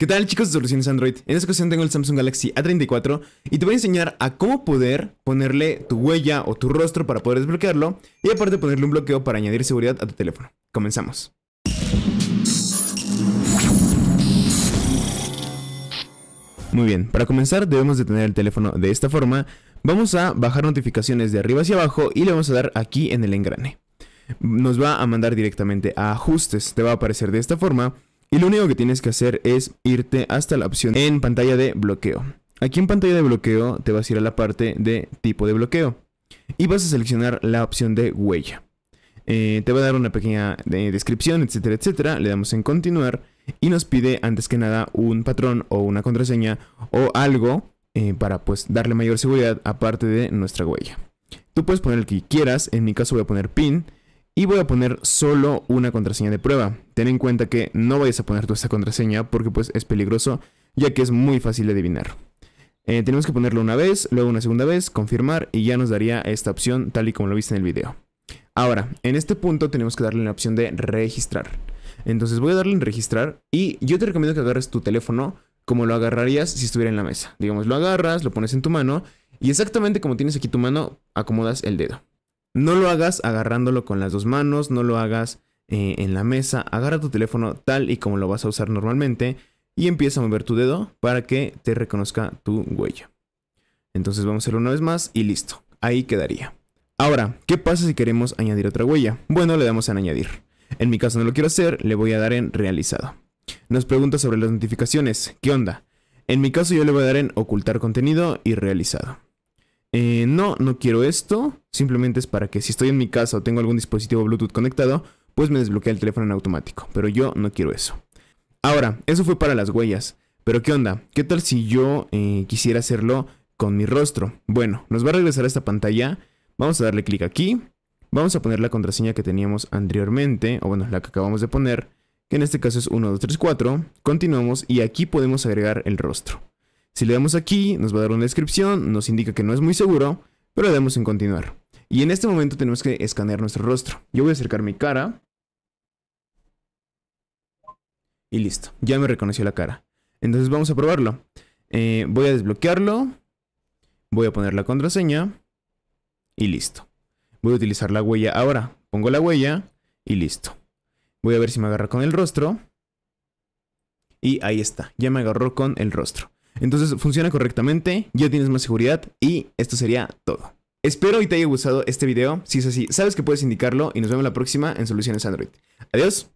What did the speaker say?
¿Qué tal chicos de Soluciones Android? En esta ocasión tengo el Samsung Galaxy A34 y te voy a enseñar a cómo poder ponerle tu huella o tu rostro para poder desbloquearlo y aparte ponerle un bloqueo para añadir seguridad a tu teléfono. Comenzamos. Muy bien, para comenzar debemos detener el teléfono de esta forma. Vamos a bajar notificaciones de arriba hacia abajo y le vamos a dar aquí en el engrane. Nos va a mandar directamente a ajustes, te va a aparecer de esta forma y lo único que tienes que hacer es irte hasta la opción en pantalla de bloqueo. Aquí en pantalla de bloqueo te vas a ir a la parte de tipo de bloqueo y vas a seleccionar la opción de huella. Eh, te va a dar una pequeña eh, descripción, etcétera, etcétera. Le damos en continuar y nos pide antes que nada un patrón o una contraseña o algo eh, para pues darle mayor seguridad aparte de nuestra huella. Tú puedes poner el que quieras, en mi caso voy a poner pin y voy a poner solo una contraseña de prueba. Ten en cuenta que no vayas a poner tú esta contraseña porque pues es peligroso ya que es muy fácil de adivinar. Eh, tenemos que ponerlo una vez, luego una segunda vez, confirmar y ya nos daría esta opción tal y como lo viste en el video. Ahora, en este punto tenemos que darle la opción de registrar. Entonces voy a darle en registrar y yo te recomiendo que agarres tu teléfono como lo agarrarías si estuviera en la mesa. Digamos, lo agarras, lo pones en tu mano y exactamente como tienes aquí tu mano, acomodas el dedo. No lo hagas agarrándolo con las dos manos, no lo hagas eh, en la mesa, agarra tu teléfono tal y como lo vas a usar normalmente y empieza a mover tu dedo para que te reconozca tu huella. Entonces vamos a hacerlo una vez más y listo, ahí quedaría. Ahora, ¿qué pasa si queremos añadir otra huella? Bueno, le damos en añadir. En mi caso no lo quiero hacer, le voy a dar en realizado. Nos pregunta sobre las notificaciones, ¿qué onda? En mi caso yo le voy a dar en ocultar contenido y realizado. Eh, no, no quiero esto, simplemente es para que si estoy en mi casa o tengo algún dispositivo Bluetooth conectado, pues me desbloquea el teléfono en automático, pero yo no quiero eso. Ahora, eso fue para las huellas, pero ¿qué onda? ¿Qué tal si yo eh, quisiera hacerlo con mi rostro? Bueno, nos va a regresar a esta pantalla, vamos a darle clic aquí, vamos a poner la contraseña que teníamos anteriormente, o bueno, la que acabamos de poner, que en este caso es 1234, continuamos y aquí podemos agregar el rostro. Si le damos aquí, nos va a dar una descripción, nos indica que no es muy seguro, pero le damos en continuar. Y en este momento tenemos que escanear nuestro rostro. Yo voy a acercar mi cara. Y listo, ya me reconoció la cara. Entonces vamos a probarlo. Eh, voy a desbloquearlo. Voy a poner la contraseña. Y listo. Voy a utilizar la huella ahora. Pongo la huella y listo. Voy a ver si me agarra con el rostro. Y ahí está, ya me agarró con el rostro. Entonces funciona correctamente, ya tienes más seguridad y esto sería todo. Espero y te haya gustado este video. Si es así, sabes que puedes indicarlo y nos vemos la próxima en Soluciones Android. Adiós.